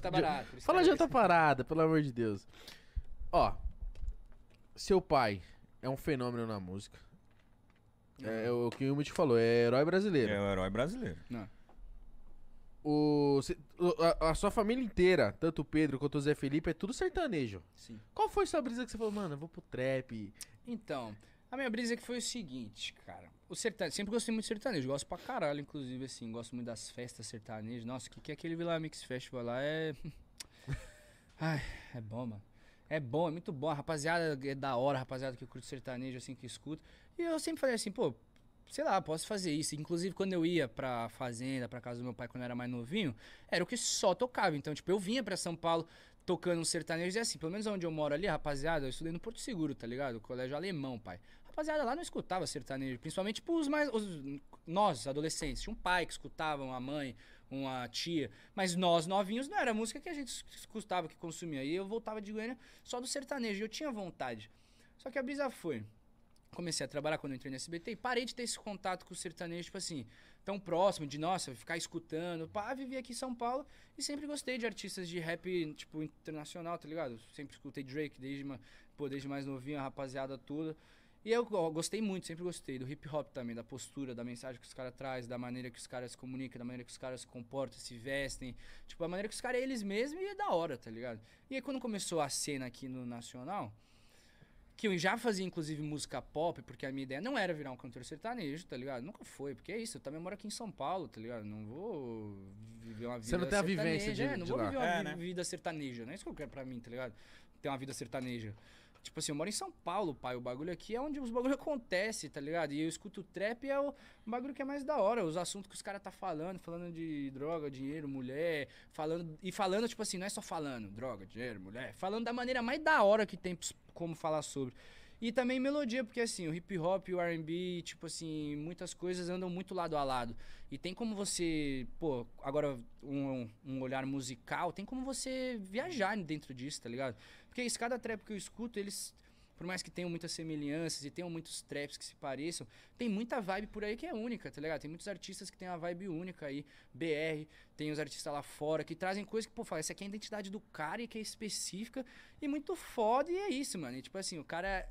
tá barato. Fala de outra tá tá parada, pelo amor de Deus. Ó, seu pai é um fenômeno na música. É, uhum. é o que o Yumi te falou, é herói brasileiro. É o herói brasileiro. Não. O, a, a, sua família inteira, tanto o Pedro quanto o Zé Felipe, é tudo sertanejo. Sim. Qual foi sua brisa que você falou, mano, eu vou pro trap? Então, minha brisa é que foi o seguinte, cara. O sertanejo, sempre gostei muito de sertanejo, gosto pra caralho, inclusive, assim, gosto muito das festas sertanejas. Nossa, o que, que é aquele Vila Mix Festival lá é. Ai, é bom, mano. É bom, é muito bom. A rapaziada é da hora, rapaziada que eu curto sertanejo, assim, que escuta. E eu sempre falei assim, pô, sei lá, posso fazer isso. Inclusive, quando eu ia pra fazenda, pra casa do meu pai, quando eu era mais novinho, era o que só tocava. Então, tipo, eu vinha pra São Paulo tocando um sertanejo e é assim, pelo menos onde eu moro ali, rapaziada, eu estudei no Porto Seguro, tá ligado? Colégio alemão, pai rapaziada lá não escutava sertanejo, principalmente os mais. Os, nós, adolescentes, tinha um pai que escutava, uma mãe, uma tia, mas nós novinhos não era música que a gente escutava, que consumia. E eu voltava de Goiânia só do sertanejo, eu tinha vontade. Só que a brisa foi. Comecei a trabalhar quando entrei no SBT e parei de ter esse contato com o sertanejo, tipo assim, tão próximo de, nossa, ficar escutando. Pá, vivi aqui em São Paulo e sempre gostei de artistas de rap, tipo, internacional, tá ligado? Sempre escutei Drake desde, pô, desde mais novinho, a rapaziada toda. E eu, eu, gostei muito, sempre gostei do hip hop também, da postura, da mensagem que os caras trazem, da maneira que os caras se comunicam, da maneira que os caras se comportam, se vestem. Tipo, a maneira que os caras é eles mesmos e é da hora, tá ligado? E aí quando começou a cena aqui no Nacional, que eu já fazia inclusive música pop, porque a minha ideia não era virar um cantor sertanejo, tá ligado? Nunca foi, porque é isso, eu também moro aqui em São Paulo, tá ligado? Não vou viver uma vida Você não tem a vivência de, é, não vou lá. viver uma é, né? vida sertaneja, não é isso que eu quero pra mim, tá ligado? Ter uma vida sertaneja. Tipo assim, eu moro em São Paulo, pai. O bagulho aqui é onde os bagulhos acontece, tá ligado? E eu escuto trap é o bagulho que é mais da hora. Os assuntos que os caras tá falando, falando de droga, dinheiro, mulher, falando. E falando, tipo assim, não é só falando, droga, dinheiro, mulher. Falando da maneira mais da hora que tem como falar sobre. E também melodia, porque assim, o hip hop e o R&B, tipo assim, muitas coisas andam muito lado a lado. E tem como você, pô, agora um, um olhar musical, tem como você viajar dentro disso, tá ligado? Porque cada trap que eu escuto, eles por mais que tenham muitas semelhanças e tenham muitos traps que se pareçam, tem muita vibe por aí que é única, tá ligado? Tem muitos artistas que tem uma vibe única aí, BR, tem os artistas lá fora que trazem coisas que, pô, fala, essa aqui é a identidade do cara e que é específica e muito foda e é isso, mano. E, tipo assim, o cara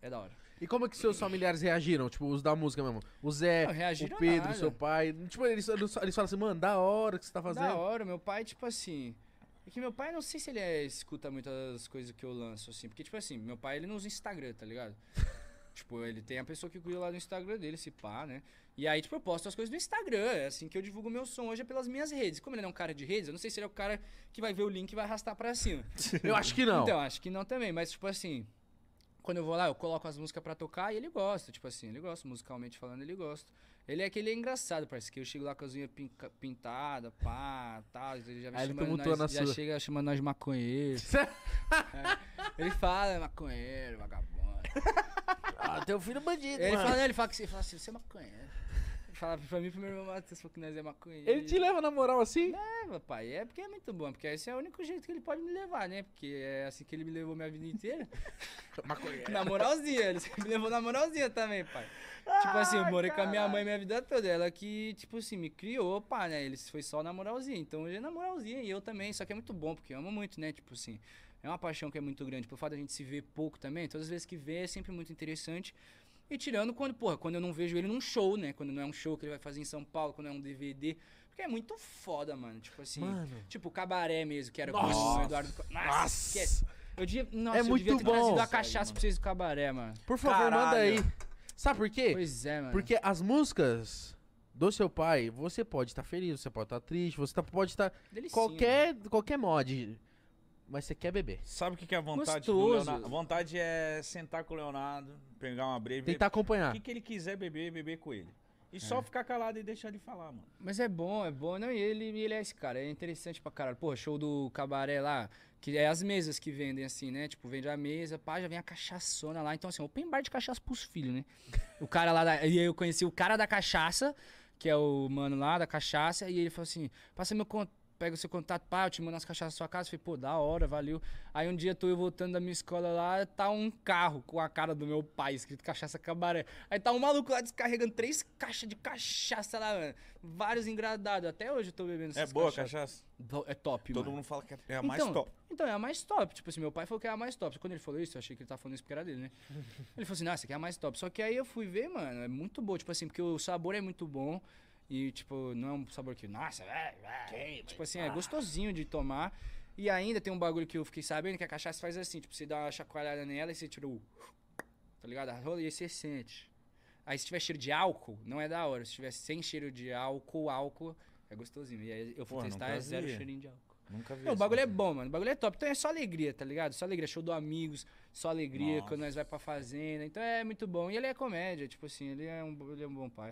é da hora. E como é que seus familiares reagiram? Tipo, os da música mesmo. O Zé, Não, o Pedro, nada. seu pai. Tipo, eles, eles falam assim, mano, da hora que você tá fazendo. Da hora, meu pai, tipo assim. É que meu pai, não sei se ele é, escuta muitas coisas que eu lanço, assim. Porque, tipo assim, meu pai, ele não usa Instagram, tá ligado? tipo, ele tem a pessoa que cuida lá do Instagram dele, se pá, né? E aí, tipo, eu posto as coisas no Instagram. É assim que eu divulgo meu som hoje, é pelas minhas redes. Como ele é um cara de redes, eu não sei se ele é o cara que vai ver o link e vai arrastar pra cima. eu acho que não. Então, acho que não também. Mas, tipo assim, quando eu vou lá, eu coloco as músicas para tocar e ele gosta, tipo assim, ele gosta, musicalmente falando, ele gosta. Ele é aquele é engraçado, parece que eu chego lá com as unhas pintadas, pá, tal, ele já me Aí ele nós, já sua. chega chamando nós de maconheiro. é, ele fala, é maconheiro, vagabundo. Ah, teu filho é bandido, ele mano. Fala, né, ele fala que você fala assim, você é maconheiro pra mim pro meu irmão Matheus, que nós é Ele te leva na moral assim? Leva, pai. É porque é muito bom, porque esse é o único jeito que ele pode me levar, né? Porque é assim que ele me levou minha vida inteira. Na moralzinha, ele me levou na moralzinha também, pai. Ah, tipo assim, eu morei com a minha mãe minha vida toda. Ela que, tipo assim, me criou, pá, né? ele foi só na moralzinha. Então ele é na moralzinha e eu também, só que é muito bom, porque eu amo muito, né? Tipo assim, é uma paixão que é muito grande. Por fato a gente se ver pouco também, todas as vezes que vê é sempre muito interessante. E tirando quando, porra, quando eu não vejo ele num show, né? Quando não é um show que ele vai fazer em São Paulo, quando é um DVD. Porque é muito foda, mano. Tipo assim. Mano. Tipo, cabaré mesmo, que era nossa. com o Eduardo. Nossa! nossa. Eu devia, nossa, é eu muito devia ter bom. trazido a cachaça aí, pra vocês do cabaré, mano. Por favor, Caralho. manda aí. Sabe por quê? Pois é, mano. Porque as músicas do seu pai, você pode estar tá feliz, você pode estar tá triste, você tá, pode tá estar. qualquer, qualquer mod mas você quer beber. Sabe o que, que é a vontade Gostoso. do Leonardo? A vontade é sentar com o Leonardo, pegar uma breve, Tentar acompanhar. O que, que ele quiser beber, beber com ele. E é. só ficar calado e deixar de falar, mano. Mas é bom, é bom. Não, e ele, ele é esse cara, é interessante pra caralho. Pô, show do cabaré lá, que é as mesas que vendem, assim, né? Tipo, vende a mesa, pá, já vem a cachaçona lá. Então, assim, open bar de cachaça pros filhos, né? O cara lá, da, e eu conheci o cara da cachaça, que é o mano lá da cachaça, e ele falou assim, passa meu contato pega o seu contato, pá, eu te mando as cachaças da sua casa. falei, pô, da hora, valeu. Aí um dia tô eu voltando da minha escola lá, tá um carro com a cara do meu pai, escrito cachaça cabaré. Aí tá um maluco lá descarregando três caixas de cachaça lá, mano. Vários engradados. Até hoje eu tô bebendo é essas É boa cachaças. cachaça? É top, Todo mano. mundo fala que é a mais então, top. Então, é a mais top. Tipo assim, meu pai falou que é a mais top. Quando ele falou isso, eu achei que ele tava falando isso porque era dele, né? ele falou assim, nossa, que é a mais top. Só que aí eu fui ver, mano, é muito boa. Tipo assim, porque o sabor é muito bom. E, tipo, não é um sabor que, nossa, é, é. tipo assim, é gostosinho de tomar. E ainda tem um bagulho que eu fiquei sabendo que a cachaça faz assim, tipo, você dá uma chacoalhada nela e você tira o. Tá ligado? A rola e você sente. Aí se tiver cheiro de álcool, não é da hora. Se tiver sem cheiro de álcool, álcool, é gostosinho. E aí eu fui Pô, testar, é zero cheirinho de álcool. Nunca vi. Não, o bagulho é bom, mano. O bagulho é top. Então é só alegria, tá ligado? Só alegria. Show do amigos, só alegria Nossa. quando nós vai pra fazenda. Então é muito bom. E ele é comédia, tipo assim, ele é um, ele é um bom pai.